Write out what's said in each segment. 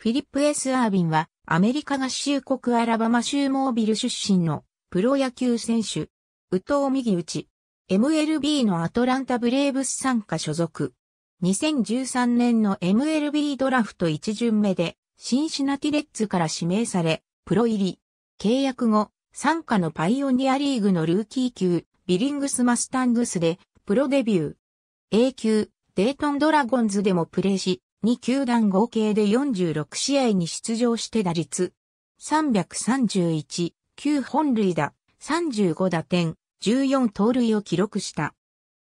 フィリップ・エスアービンは、アメリカ合衆国アラバマ州モービル出身のプロ野球選手。宇藤右打ち。MLB のアトランタブレーブス参加所属。2013年の MLB ドラフト1巡目で、シンシナティレッツから指名され、プロ入り。契約後、参加のパイオニアリーグのルーキー級、ビリングスマスタングスで、プロデビュー。A 級、デイトンドラゴンズでもプレーし、2球団合計で46試合に出場して打率331、9本塁打、35打点、14盗塁を記録した。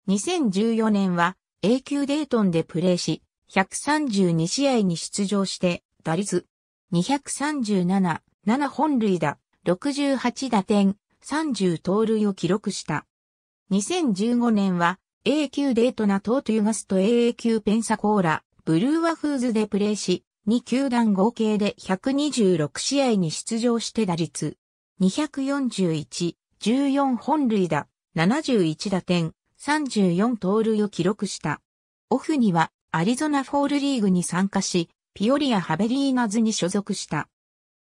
2014年は A 級デートンでプレーし、132試合に出場して、打率237、7本塁打、68打点、30盗塁を記録した。2015年は A 級デートナトートユガスと AA 級ペンサコーラ、ブルーワフーズでプレーし、2球団合計で126試合に出場して打率、241、14本塁打、71打点、34盗塁を記録した。オフにはアリゾナフォールリーグに参加し、ピオリア・ハベリーナズに所属した。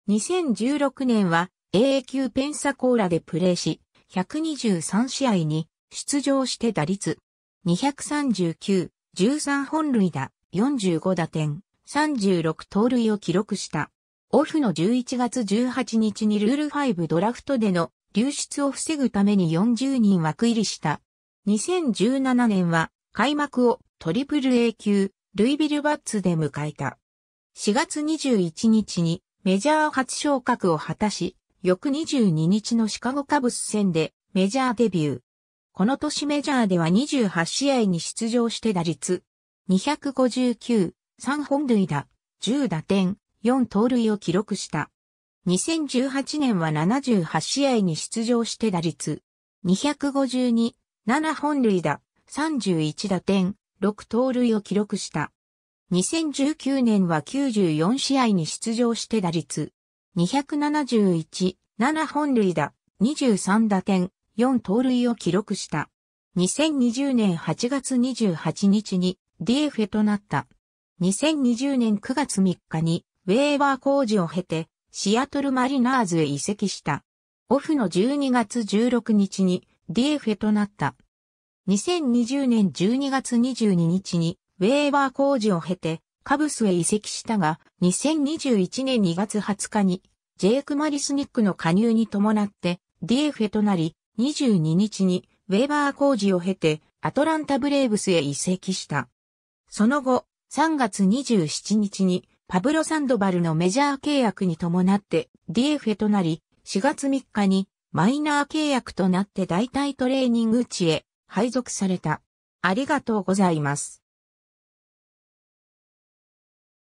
2016年は AA 級ペンサコーラでプレーし、123試合に出場して打率、239、13本塁打、45打点、36盗塁を記録した。オフの11月18日にルール5ドラフトでの流出を防ぐために40人枠入りした。2017年は開幕をトリプル A 級、ルイビルバッツで迎えた。4月21日にメジャー初昇格を果たし、翌22日のシカゴカブス戦でメジャーデビュー。この年メジャーでは28試合に出場して打率259、3本塁打、10打点、4盗塁を記録した。2018年は78試合に出場して打率、252、7本塁打、31打点、6盗塁を記録した。2019年は94試合に出場して打率、271、7本塁打、23打点、4盗塁を記録した。2020年8月28日にディエフェとなった。2020年9月3日にウェーバー工事を経てシアトルマリナーズへ移籍した。オフの12月16日にディエフェとなった。2020年12月22日にウェーバー工事を経てカブスへ移籍したが2021年2月20日にジェイク・マリスニックの加入に伴ってディエフェとなり22日にウェーバー工事を経てアトランタブレーブスへ移籍した。その後、3月27日にパブロ・サンドバルのメジャー契約に伴って DFA となり、4月3日にマイナー契約となって代替トレーニング地へ配属された。ありがとうございます。